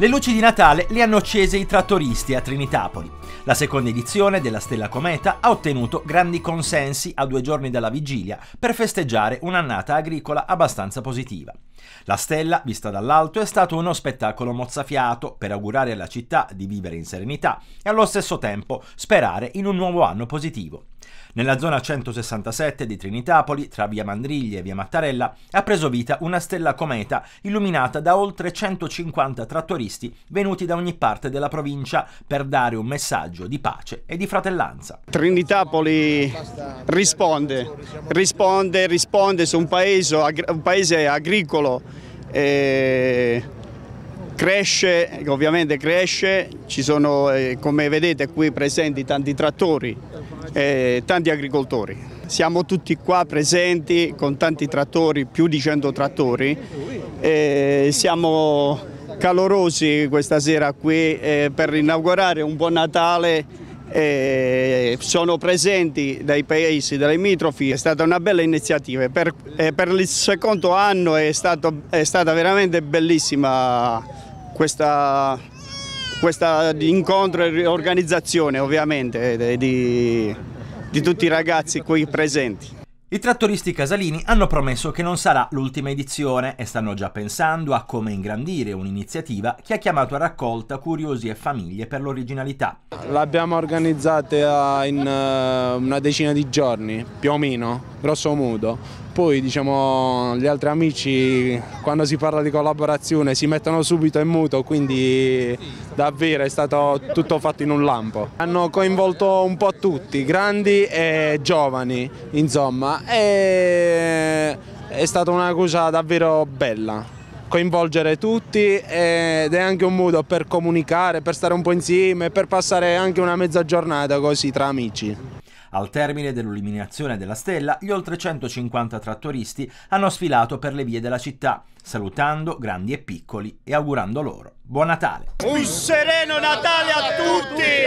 Le luci di Natale le hanno accese i trattoristi a Trinitapoli. La seconda edizione della Stella Cometa ha ottenuto grandi consensi a due giorni dalla vigilia per festeggiare un'annata agricola abbastanza positiva. La stella, vista dall'alto, è stato uno spettacolo mozzafiato per augurare alla città di vivere in serenità e allo stesso tempo sperare in un nuovo anno positivo. Nella zona 167 di Trinitapoli, tra via Mandriglie e via Mattarella, ha preso vita una stella cometa illuminata da oltre 150 trattoristi venuti da ogni parte della provincia per dare un messaggio di pace e di fratellanza. Trinitapoli risponde, risponde, risponde su un paese, un paese agricolo. Eh cresce, ovviamente cresce, ci sono eh, come vedete qui presenti tanti trattori e tanti agricoltori. Siamo tutti qua presenti con tanti trattori, più di 100 trattori e siamo calorosi questa sera qui eh, per inaugurare un buon Natale eh, sono presenti dai paesi dalle mitrofi, è stata una bella iniziativa. Per, per il secondo anno è, stato, è stata veramente bellissima questa, questa incontro e organizzazione ovviamente eh, di, di tutti i ragazzi qui presenti. I trattoristi casalini hanno promesso che non sarà l'ultima edizione e stanno già pensando a come ingrandire un'iniziativa che ha chiamato a raccolta curiosi e famiglie per l'originalità. L'abbiamo organizzata in eh, una decina di giorni, più o meno, grosso modo. Poi diciamo, gli altri amici quando si parla di collaborazione si mettono subito in muto, quindi davvero è stato tutto fatto in un lampo. Hanno coinvolto un po' tutti, grandi e giovani, insomma Roma eh, è stata una cosa davvero bella coinvolgere tutti ed è anche un modo per comunicare, per stare un po' insieme, per passare anche una mezza giornata così tra amici. Al termine dell'illuminazione della stella, gli oltre 150 trattoristi hanno sfilato per le vie della città, salutando grandi e piccoli e augurando loro buon Natale. Un sereno Natale a tutti!